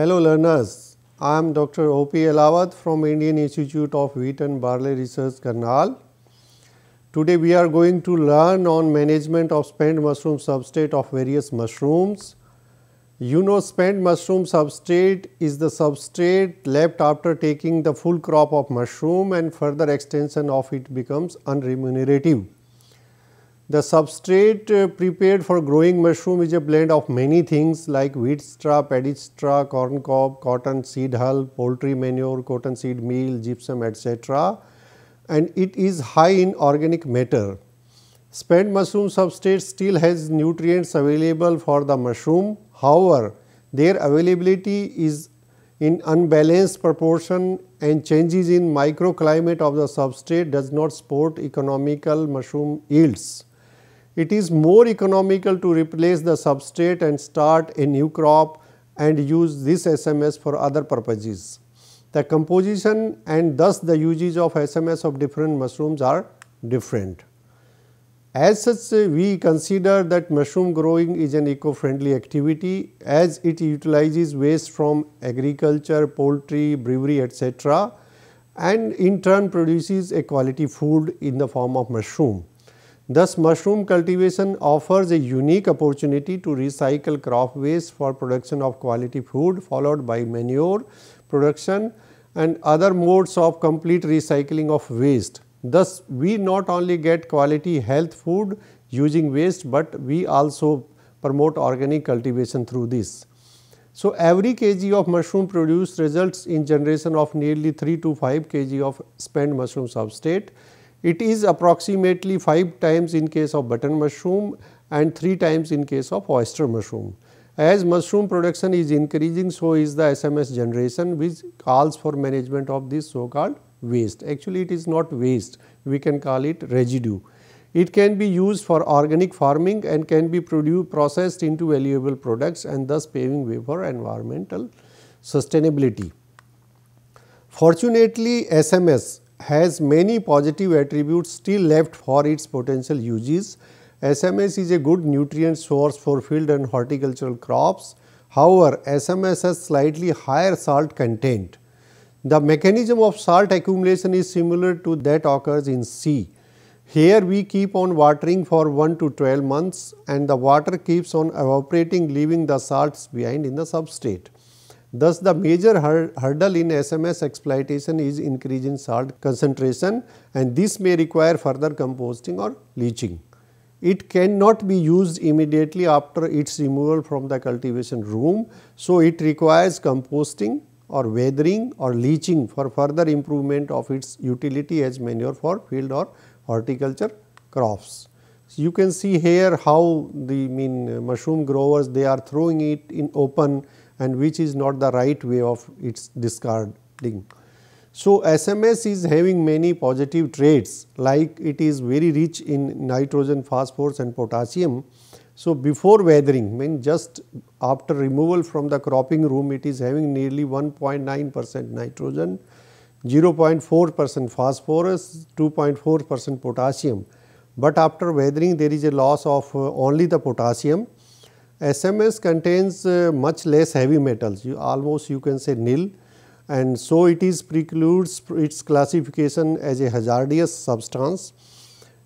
Hello learners, I am Dr. O.P. Elawat from Indian Institute of Wheat and Barley Research, Karnal. Today we are going to learn on management of spent mushroom substrate of various mushrooms. You know spent mushroom substrate is the substrate left after taking the full crop of mushroom and further extension of it becomes unremunerative. The substrate uh, prepared for growing mushroom is a blend of many things like wheat straw, paddy straw, corn cob, cotton seed hull, poultry manure, cotton seed meal, gypsum etc. and it is high in organic matter. Spent mushroom substrate still has nutrients available for the mushroom. However, their availability is in unbalanced proportion and changes in microclimate of the substrate does not support economical mushroom yields it is more economical to replace the substrate and start a new crop and use this SMS for other purposes. The composition and thus the usage of SMS of different mushrooms are different. As such, we consider that mushroom growing is an eco-friendly activity as it utilizes waste from agriculture, poultry, brewery etc. and in turn produces a quality food in the form of mushroom. Thus, mushroom cultivation offers a unique opportunity to recycle crop waste for production of quality food followed by manure production and other modes of complete recycling of waste. Thus, we not only get quality health food using waste, but we also promote organic cultivation through this. So, every kg of mushroom produce results in generation of nearly 3 to 5 kg of spent mushroom substrate it is approximately 5 times in case of button mushroom and 3 times in case of oyster mushroom. As mushroom production is increasing, so is the SMS generation which calls for management of this so called waste. Actually, it is not waste, we can call it residue. It can be used for organic farming and can be produced processed into valuable products and thus paving way for environmental sustainability. Fortunately, SMS has many positive attributes still left for its potential uses. SMS is a good nutrient source for field and horticultural crops. However, SMS has slightly higher salt content. The mechanism of salt accumulation is similar to that occurs in sea. Here we keep on watering for 1 to 12 months and the water keeps on evaporating leaving the salts behind in the substrate. Thus, the major hur hurdle in SMS exploitation is increase in salt concentration and this may require further composting or leaching. It cannot be used immediately after its removal from the cultivation room. So, it requires composting or weathering or leaching for further improvement of its utility as manure for field or horticulture crops. So, you can see here how the mean mushroom growers they are throwing it in open and which is not the right way of its discarding. So, SMS is having many positive traits like it is very rich in nitrogen, phosphorus and potassium. So, before weathering mean just after removal from the cropping room it is having nearly 1.9 percent nitrogen, 0.4 percent phosphorus, 2.4 percent potassium. But after weathering there is a loss of uh, only the potassium SMS contains uh, much less heavy metals, you almost you can say nil and so it is precludes its classification as a hazardous substance.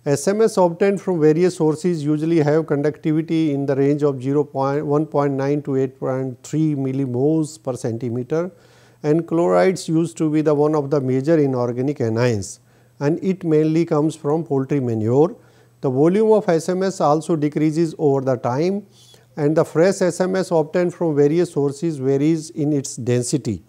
SMS obtained from various sources usually have conductivity in the range of 0 1.9 to 8.3 millimoles per centimeter and chlorides used to be the one of the major inorganic anions and it mainly comes from poultry manure. The volume of SMS also decreases over the time and the fresh SMS obtained from various sources varies in its density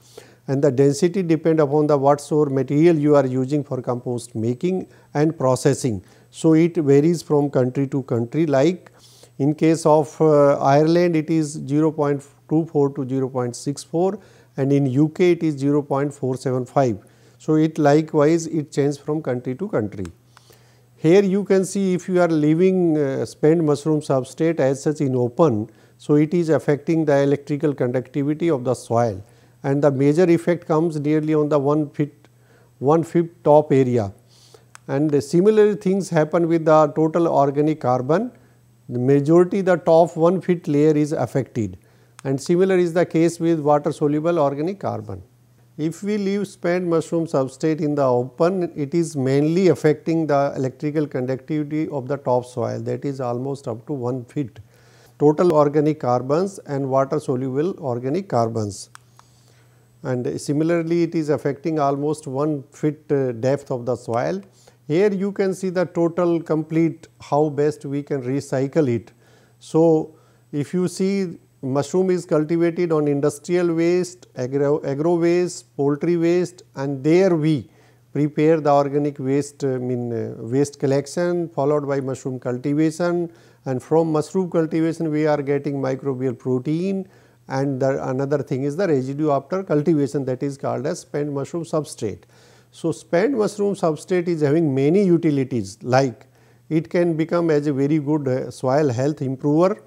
and the density depend upon the what sort material you are using for compost making and processing. So, it varies from country to country like in case of uh, Ireland it is 0.24 to 0.64 and in UK it is 0.475. So, it likewise it changes from country to country. Here you can see if you are leaving uh, spent mushroom substrate as such in open, so it is affecting the electrical conductivity of the soil and the major effect comes nearly on the 1 feet 1 fifth top area. And similar things happen with the total organic carbon, the majority the top 1 feet layer is affected and similar is the case with water soluble organic carbon. If we leave spent mushroom substrate in the open, it is mainly affecting the electrical conductivity of the topsoil that is almost up to 1 feet. Total organic carbons and water soluble organic carbons. And similarly, it is affecting almost 1 feet uh, depth of the soil. Here you can see the total complete how best we can recycle it. So, if you see mushroom is cultivated on industrial waste, agro, agro waste, poultry waste and there we prepare the organic waste I uh, mean uh, waste collection followed by mushroom cultivation and from mushroom cultivation we are getting microbial protein and the, another thing is the residue after cultivation that is called as spent mushroom substrate. So, spent mushroom substrate is having many utilities like it can become as a very good uh, soil health improver,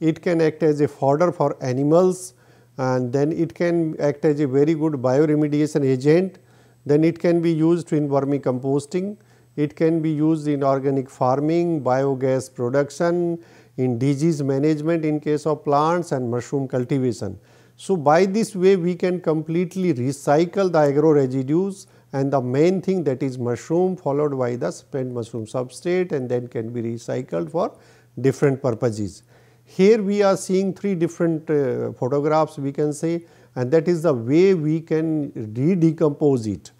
it can act as a fodder for animals and then it can act as a very good bioremediation agent. Then it can be used in vermicomposting, it can be used in organic farming, biogas production, in disease management in case of plants and mushroom cultivation. So, by this way we can completely recycle the agro residues and the main thing that is mushroom followed by the spent mushroom substrate and then can be recycled for different purposes. Here we are seeing three different uh, photographs we can say and that is the way we can re-decompose it.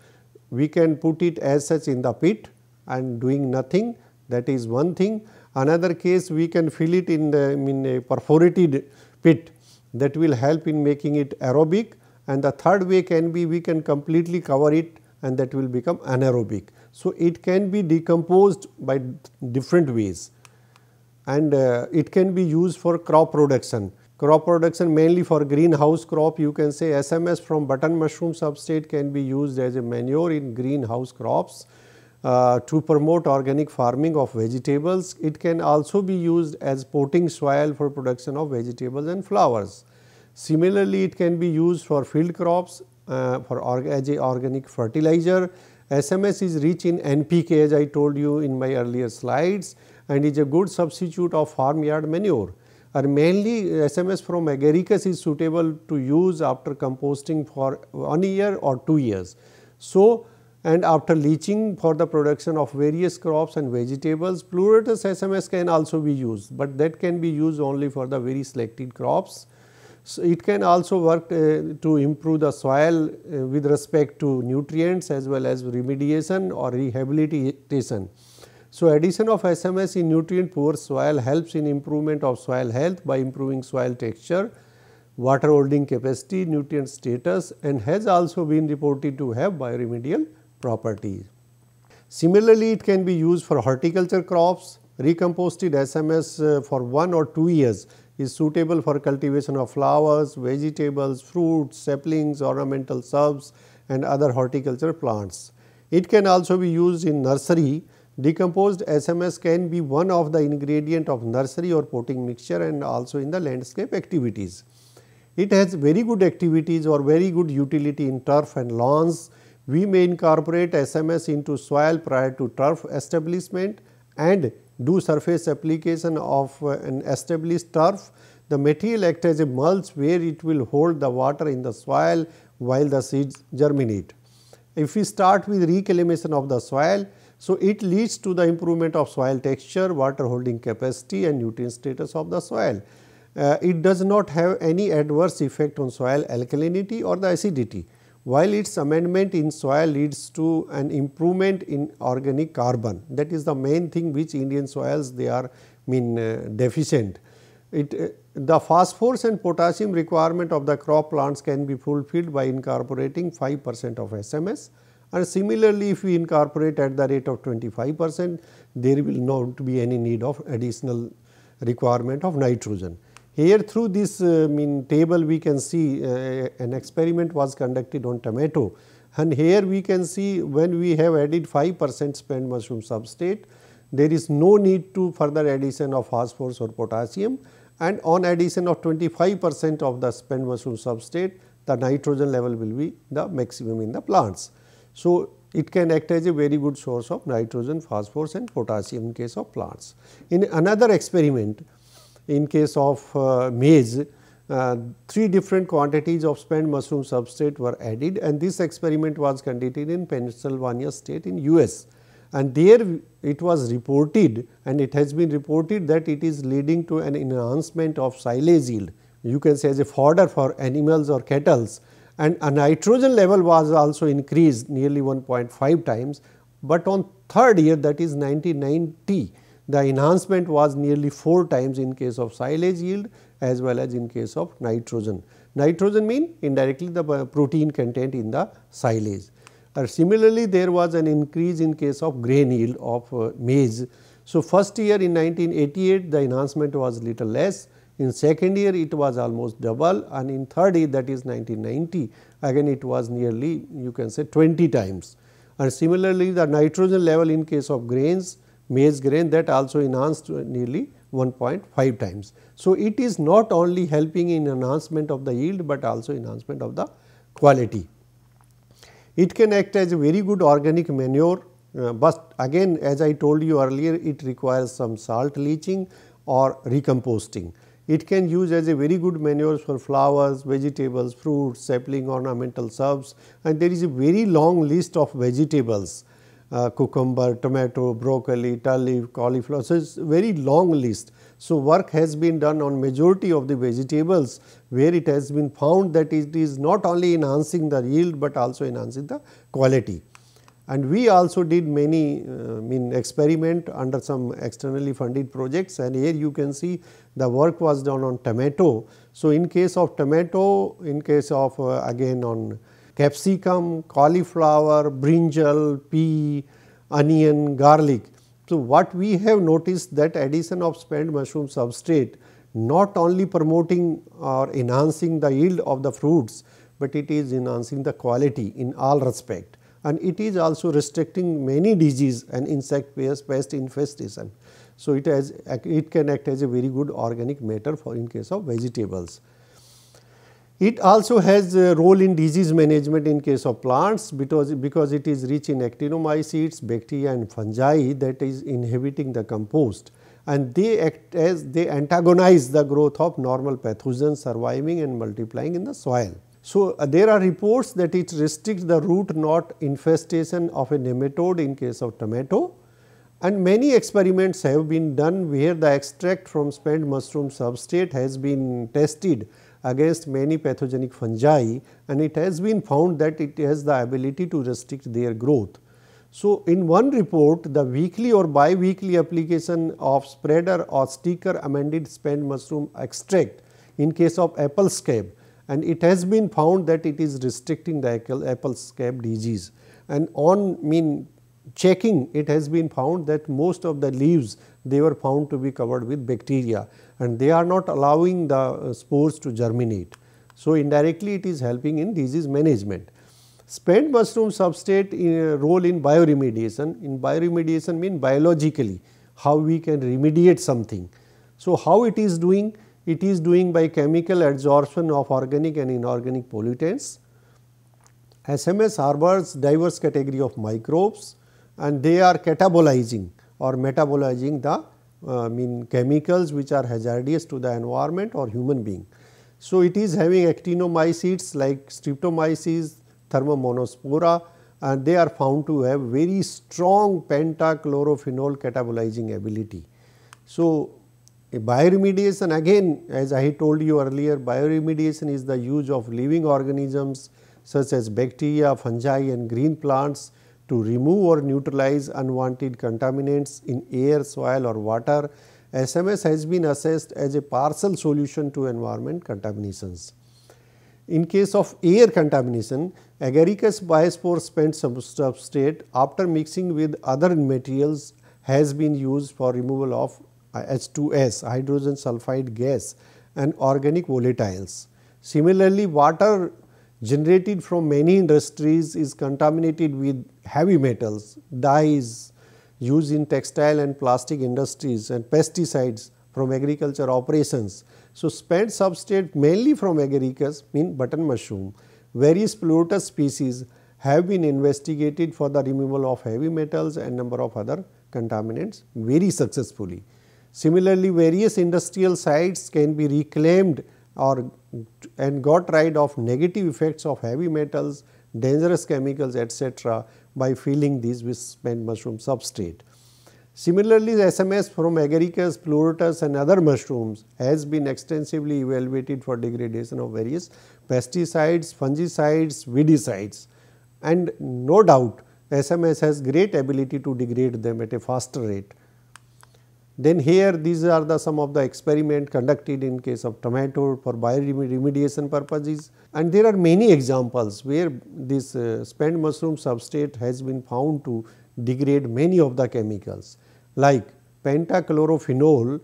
We can put it as such in the pit and doing nothing that is one thing. Another case we can fill it in, the, in a perforated pit that will help in making it aerobic and the third way can be we can completely cover it and that will become anaerobic. So, it can be decomposed by different ways and uh, it can be used for crop production. Crop production mainly for greenhouse crop you can say SMS from button mushroom substrate can be used as a manure in greenhouse crops. Uh, to promote organic farming of vegetables. It can also be used as potting soil for production of vegetables and flowers. Similarly, it can be used for field crops uh, for org as a organic fertilizer. SMS is rich in NPK as I told you in my earlier slides and is a good substitute of farmyard manure or mainly SMS from agaricus is suitable to use after composting for one year or two years. So, and after leaching for the production of various crops and vegetables, pluratus SMS can also be used, but that can be used only for the very selected crops. So, it can also work uh, to improve the soil uh, with respect to nutrients as well as remediation or rehabilitation. So, addition of SMS in nutrient poor soil helps in improvement of soil health by improving soil texture, water holding capacity, nutrient status and has also been reported to have bioremedial properties. Similarly, it can be used for horticulture crops. Recomposted SMS uh, for one or two years is suitable for cultivation of flowers, vegetables, fruits, saplings, ornamental shrubs and other horticulture plants. It can also be used in nursery Decomposed SMS can be one of the ingredient of nursery or potting mixture and also in the landscape activities. It has very good activities or very good utility in turf and lawns. We may incorporate SMS into soil prior to turf establishment and do surface application of uh, an established turf. The material acts as a mulch where it will hold the water in the soil while the seeds germinate. If we start with reclamation of the soil, so, it leads to the improvement of soil texture, water holding capacity and nutrient status of the soil. Uh, it does not have any adverse effect on soil alkalinity or the acidity, while its amendment in soil leads to an improvement in organic carbon. That is the main thing which Indian soils they are mean uh, deficient. It, uh, the phosphorus and potassium requirement of the crop plants can be fulfilled by incorporating 5 percent of SMS and similarly, if we incorporate at the rate of 25 percent, there will not be any need of additional requirement of nitrogen. Here through this uh, mean table we can see uh, an experiment was conducted on tomato and here we can see when we have added 5 percent spent mushroom substrate, there is no need to further addition of phosphorus or potassium and on addition of 25 percent of the spent mushroom substrate, the nitrogen level will be the maximum in the plants. So, it can act as a very good source of nitrogen, phosphorus and potassium in case of plants. In another experiment in case of uh, maize, uh, three different quantities of spent mushroom substrate were added and this experiment was conducted in Pennsylvania state in US. And there it was reported and it has been reported that it is leading to an enhancement of silage yield. You can say as a fodder for animals or cattle and a nitrogen level was also increased nearly 1.5 times, but on third year that is 1990 the enhancement was nearly 4 times in case of silage yield as well as in case of nitrogen. Nitrogen mean indirectly the protein content in the silage. similarly, there was an increase in case of grain yield of uh, maize. So, first year in 1988 the enhancement was little less in second year it was almost double and in third year that is 1990 again it was nearly you can say 20 times. And similarly the nitrogen level in case of grains, maize grain that also enhanced nearly 1.5 times. So, it is not only helping in enhancement of the yield, but also enhancement of the quality. It can act as a very good organic manure, uh, but again as I told you earlier it requires some salt leaching or recomposting. It can use as a very good manure for flowers, vegetables, fruits, sapling, ornamental shrubs and there is a very long list of vegetables uh, cucumber, tomato, broccoli, cauliflower. So, it is very long list. So, work has been done on majority of the vegetables where it has been found that it is not only enhancing the yield, but also enhancing the quality. And we also did many uh, mean experiment under some externally funded projects and here you can see the work was done on tomato. So, in case of tomato, in case of uh, again on capsicum, cauliflower, brinjal, pea, onion, garlic. So, what we have noticed that addition of spent mushroom substrate not only promoting or enhancing the yield of the fruits, but it is enhancing the quality in all respect and it is also restricting many disease and insect pest infestation. So, it has it can act as a very good organic matter for in case of vegetables. It also has a role in disease management in case of plants because, because it is rich in actinomycetes, bacteria and fungi that is inhibiting the compost and they act as they antagonize the growth of normal pathogens surviving and multiplying in the soil. So, uh, there are reports that it restricts the root knot infestation of a nematode in case of tomato and many experiments have been done where the extract from spent mushroom substrate has been tested against many pathogenic fungi and it has been found that it has the ability to restrict their growth. So, in one report the weekly or bi-weekly application of spreader or sticker amended spent mushroom extract in case of apple scab and it has been found that it is restricting the apple scab disease. And on mean checking it has been found that most of the leaves they were found to be covered with bacteria and they are not allowing the uh, spores to germinate. So, indirectly it is helping in disease management. Spent mushroom substrate in uh, a role in bioremediation, in bioremediation mean biologically how we can remediate something. So, how it is doing? it is doing by chemical adsorption of organic and inorganic pollutants. SMS harbors diverse category of microbes and they are catabolizing or metabolizing the uh, mean chemicals which are hazardous to the environment or human being. So, it is having actinomycetes like streptomyces, thermomonospora and they are found to have very strong pentachlorophenol catabolizing ability. So, a bioremediation again as I told you earlier bioremediation is the use of living organisms such as bacteria, fungi and green plants to remove or neutralize unwanted contaminants in air, soil or water. SMS has been assessed as a partial solution to environment contaminations. In case of air contamination, agaricus biospore spent substrate after mixing with other materials has been used for removal of H2S uh, hydrogen sulfide gas and organic volatiles. Similarly, water generated from many industries is contaminated with heavy metals, dyes used in textile and plastic industries and pesticides from agriculture operations. So, spent substrate mainly from agaricus in button mushroom. Various Plutus species have been investigated for the removal of heavy metals and number of other contaminants very successfully. Similarly, various industrial sites can be reclaimed or and got rid of negative effects of heavy metals, dangerous chemicals etc., by filling these with spent mushroom substrate. Similarly, SMS from agaricus, pleurotus and other mushrooms has been extensively evaluated for degradation of various pesticides, fungicides, weedicides and no doubt SMS has great ability to degrade them at a faster rate then here these are the some of the experiment conducted in case of tomato for bioremediation purposes and there are many examples where this uh, spent mushroom substrate has been found to degrade many of the chemicals like pentachlorophenol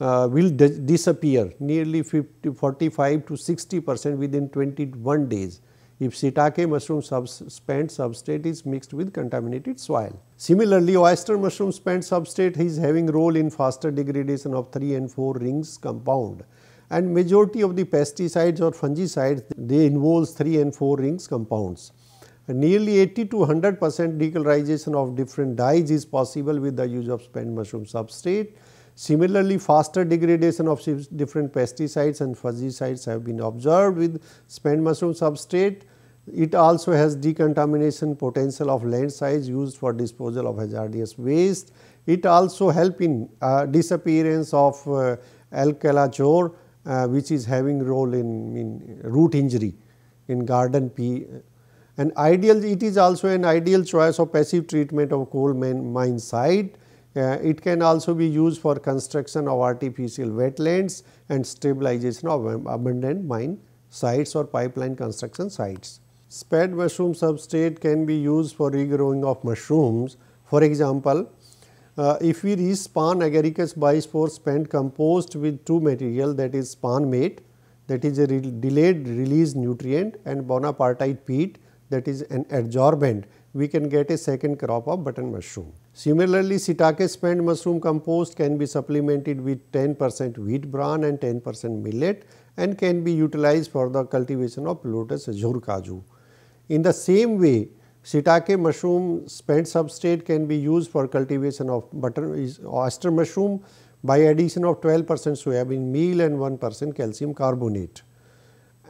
uh, will disappear nearly 50, 45 to 60 percent within 21 days if shiitake mushroom spent substrate is mixed with contaminated soil. Similarly, oyster mushroom spent substrate is having role in faster degradation of 3 and 4 rings compound and majority of the pesticides or fungicides they involves 3 and 4 rings compounds. And nearly 80 to 100 percent decolorization of different dyes is possible with the use of spent mushroom substrate Similarly, faster degradation of different pesticides and fungicides have been observed with spent mushroom substrate. It also has decontamination potential of land size used for disposal of hazardous waste. It also help in uh, disappearance of uh, alkalachore uh, which is having role in, in root injury in garden pea. Uh, and ideal it is also an ideal choice of passive treatment of coal mine, mine site uh, it can also be used for construction of artificial wetlands and stabilization of abandoned mine sites or pipeline construction sites. Spad mushroom substrate can be used for regrowing of mushrooms. For example, uh, if we respawn agaricus bispore spent compost with two material that is spawn mate that is a re delayed release nutrient and bonapartite peat that is an adsorbent, we can get a second crop of button mushroom. Similarly, shiitake spent mushroom compost can be supplemented with 10 percent wheat bran and 10 percent millet and can be utilized for the cultivation of lotus azure kaju. In the same way, shiitake mushroom spent substrate can be used for cultivation of butter oyster mushroom by addition of 12 percent soybean meal and 1 percent calcium carbonate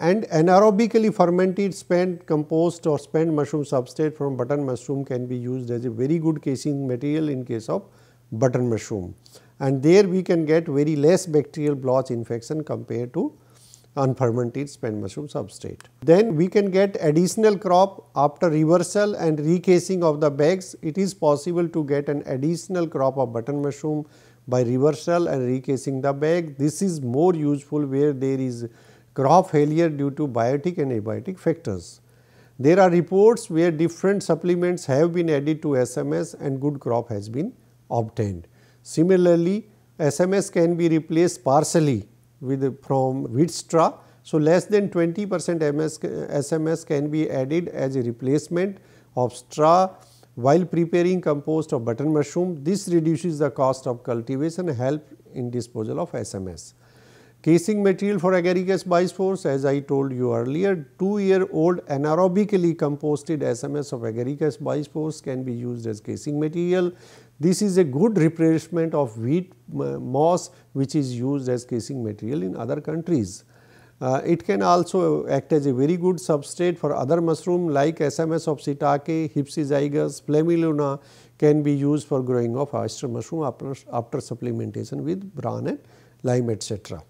and anaerobically fermented spent compost or spent mushroom substrate from button mushroom can be used as a very good casing material in case of button mushroom. And there we can get very less bacterial blotch infection compared to unfermented spent mushroom substrate. Then we can get additional crop after reversal and recasing of the bags. It is possible to get an additional crop of button mushroom by reversal and recasing the bag. This is more useful where there is crop failure due to biotic and abiotic factors. There are reports where different supplements have been added to SMS and good crop has been obtained. Similarly, SMS can be replaced partially with from wheat straw. So, less than 20 percent SMS can be added as a replacement of straw while preparing compost of button mushroom. This reduces the cost of cultivation help in disposal of SMS. Casing material for agaricus bisporus, as I told you earlier, 2 year old anaerobically composted SMS of agaricus bisporus can be used as casing material. This is a good replacement of wheat moss which is used as casing material in other countries. Uh, it can also act as a very good substrate for other mushroom like SMS of shiitake, hypsizygus, flamulona can be used for growing of oyster mushroom after, after supplementation with bran and lime etc.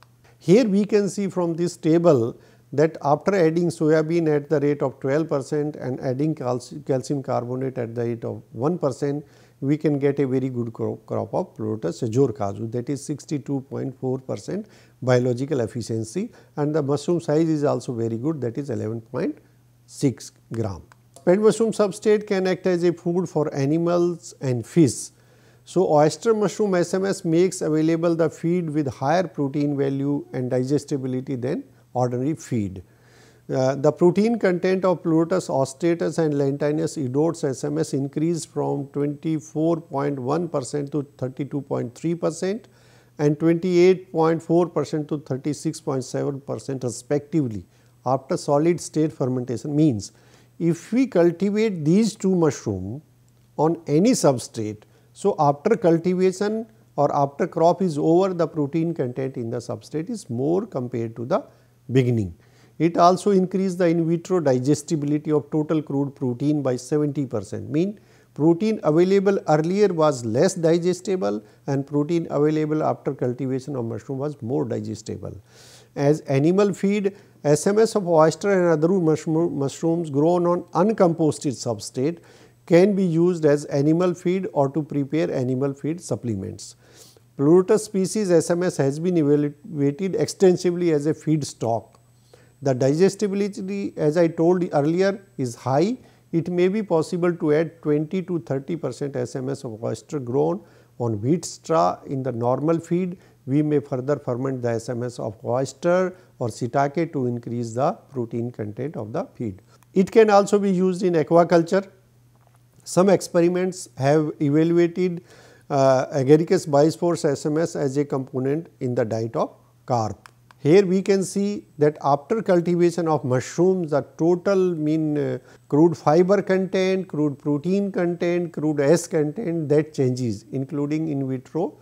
Here we can see from this table that after adding soya bean at the rate of 12 percent and adding calcium carbonate at the rate of 1 percent, we can get a very good crop, of Pleurotus kazu that is 62.4 percent biological efficiency and the mushroom size is also very good that is 11.6 gram. Pet mushroom substrate can act as a food for animals and fish so, oyster mushroom SMS makes available the feed with higher protein value and digestibility than ordinary feed. Uh, the protein content of Pleurotus austratus and Lentinus edodes SMS increased from 24.1 percent to 32.3 percent and 28.4 percent to 36.7 percent respectively after solid state fermentation means if we cultivate these two mushroom on any substrate so, after cultivation or after crop is over the protein content in the substrate is more compared to the beginning. It also increased the in vitro digestibility of total crude protein by 70 percent mean protein available earlier was less digestible and protein available after cultivation of mushroom was more digestible. As animal feed SMS of oyster and other mushroom, mushrooms grown on uncomposted substrate can be used as animal feed or to prepare animal feed supplements. Pleurotus species SMS has been evaluated extensively as a feed stock. The digestibility as I told earlier is high. It may be possible to add 20 to 30 percent SMS of oyster grown on wheat straw in the normal feed. We may further ferment the SMS of oyster or shiitake to increase the protein content of the feed. It can also be used in aquaculture some experiments have evaluated uh, agaricus bispores SMS as a component in the diet of carp. Here we can see that after cultivation of mushrooms the total mean uh, crude fiber content, crude protein content, crude S content that changes including in vitro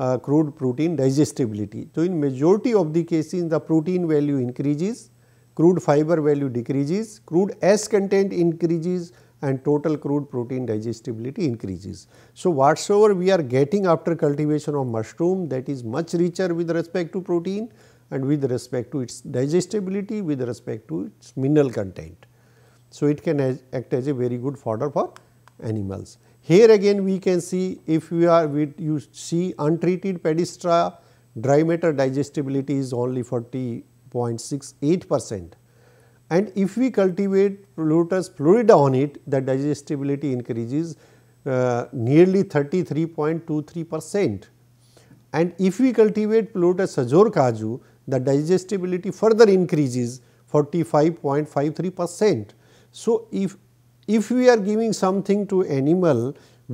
uh, crude protein digestibility. So, in majority of the cases the protein value increases, crude fiber value decreases, crude S content increases, and total crude protein digestibility increases. So, whatsoever we are getting after cultivation of mushroom that is much richer with respect to protein and with respect to its digestibility with respect to its mineral content. So, it can act as a very good fodder for animals. Here again we can see if we are with you see untreated pedistra dry matter digestibility is only 40.68 percent and if we cultivate lotus florida on it the digestibility increases uh, nearly 33.23 percent and if we cultivate lotus azor kaju the digestibility further increases 45.53 percent. So, if if we are giving something to animal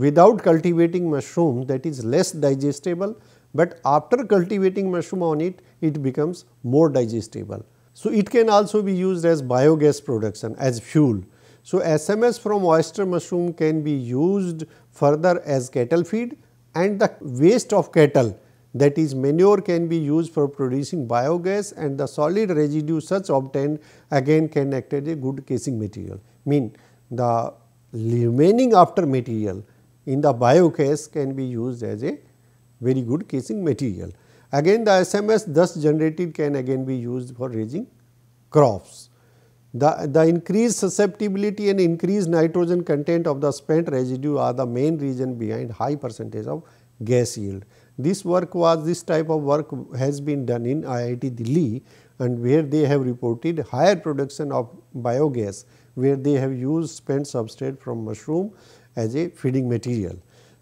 without cultivating mushroom that is less digestible, but after cultivating mushroom on it, it becomes more digestible. So, it can also be used as biogas production as fuel. So, SMS from oyster mushroom can be used further as cattle feed and the waste of cattle that is manure can be used for producing biogas and the solid residue such obtained again can act as a good casing material. Mean the remaining after material in the biogas can be used as a very good casing material. Again the SMS thus generated can again be used for raising crops. The, the increased susceptibility and increased nitrogen content of the spent residue are the main reason behind high percentage of gas yield. This work was this type of work has been done in IIT Delhi and where they have reported higher production of biogas where they have used spent substrate from mushroom as a feeding material.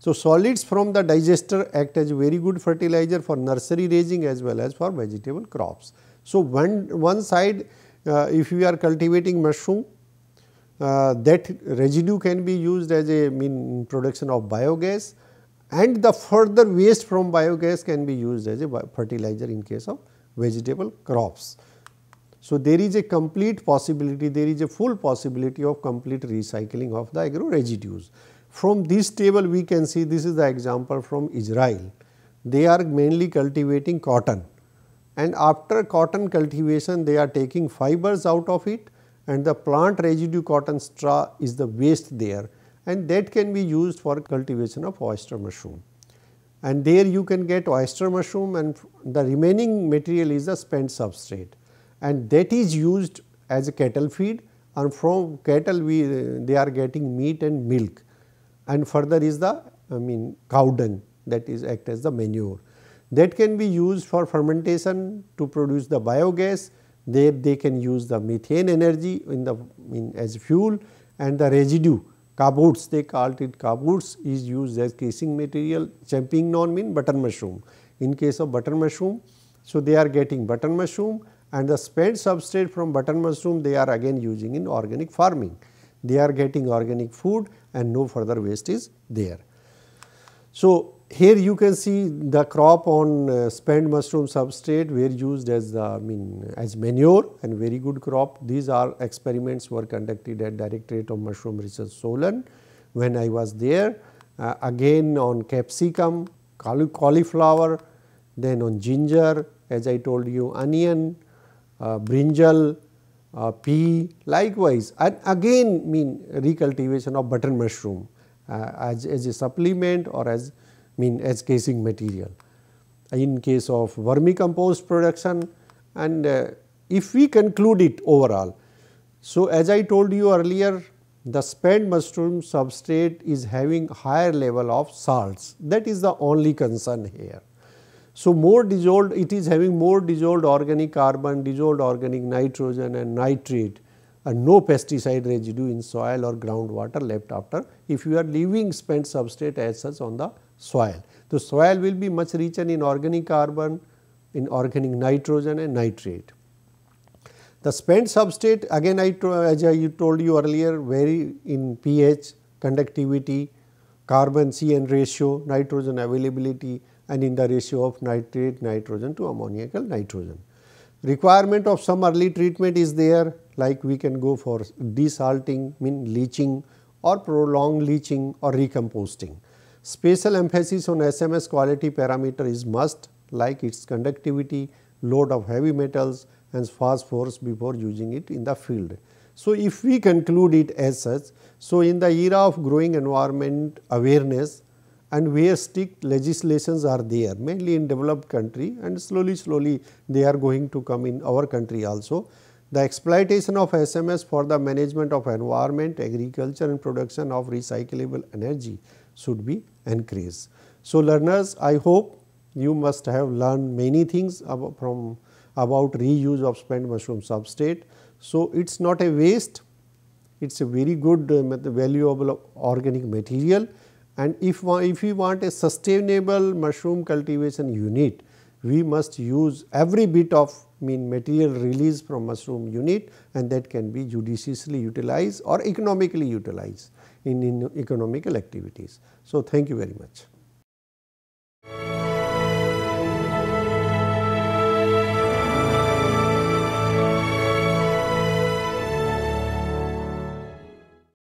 So, solids from the digester act as very good fertilizer for nursery raising as well as for vegetable crops. So, one, one side uh, if we are cultivating mushroom uh, that residue can be used as a mean production of biogas and the further waste from biogas can be used as a fertilizer in case of vegetable crops. So, there is a complete possibility, there is a full possibility of complete recycling of the agro residues. From this table we can see this is the example from Israel. They are mainly cultivating cotton and after cotton cultivation they are taking fibers out of it and the plant residue cotton straw is the waste there and that can be used for cultivation of oyster mushroom. And there you can get oyster mushroom and the remaining material is the spent substrate and that is used as a cattle feed and from cattle we they are getting meat and milk and further is the I mean cow dung that is act as the manure. That can be used for fermentation to produce the biogas, there they can use the methane energy in the in as fuel and the residue kaboots they called it kaboots is used as casing material champignon mean butter mushroom in case of butter mushroom. So, they are getting butter mushroom and the spent substrate from butter mushroom they are again using in organic farming they are getting organic food and no further waste is there. So, here you can see the crop on uh, spent mushroom substrate were used as the I mean as manure and very good crop. These are experiments were conducted at Directorate of Mushroom Research Solan when I was there. Uh, again on capsicum, cauliflower, then on ginger as I told you onion, uh, brinjal, uh, pea likewise and again mean recultivation of button mushroom uh, as, as a supplement or as mean as casing material. In case of vermicompost production and uh, if we conclude it overall. So, as I told you earlier the spent mushroom substrate is having higher level of salts that is the only concern here. So, more dissolved it is having more dissolved organic carbon, dissolved organic nitrogen and nitrate and no pesticide residue in soil or groundwater left after if you are leaving spent substrate as such on the soil. The soil will be much richer in organic carbon, in organic nitrogen and nitrate. The spent substrate again I as I told you earlier vary in pH, conductivity, carbon CN ratio, nitrogen availability, and in the ratio of nitrate nitrogen to ammoniacal nitrogen. Requirement of some early treatment is there like we can go for desalting mean leaching or prolonged leaching or recomposting. Special emphasis on SMS quality parameter is must like its conductivity, load of heavy metals and phosphorus before using it in the field. So, if we conclude it as such, so in the era of growing environment awareness, and where strict legislations are there mainly in developed country and slowly slowly they are going to come in our country also. The exploitation of SMS for the management of environment, agriculture and production of recyclable energy should be increased. So, learners I hope you must have learned many things about, from about reuse of spent mushroom substrate. So, it is not a waste, it is a very good uh, valuable organic material and if, if we want a sustainable mushroom cultivation unit, we must use every bit of mean material released from mushroom unit and that can be judiciously utilized or economically utilized in, in economical activities. So, thank you very much.